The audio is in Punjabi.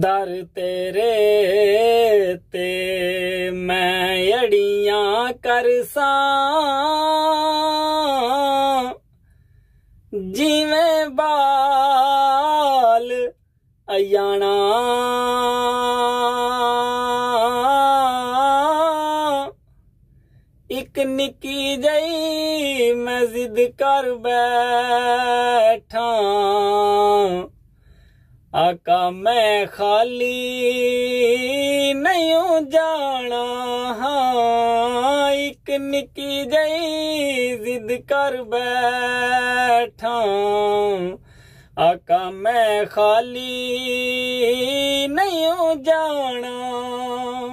ਦਰ ਤੇਰੇ ਤੇ ਮੈਂ ਅੜੀਆਂ ਕਰਸਾਂ ਜਿਵੇਂ ਬਾਲ ਅਯਾਣਾ ਇੱਕ ਨਿੱਕੀ ਜਈ ਮੈਂ ਜ਼ਿੱਦ ਕਰ ਬੈਠਾਂ आका मैं खाली नहीं जाना हाँ एक निकी जई जिद कर बैठा आका मैं खाली नहीं जाना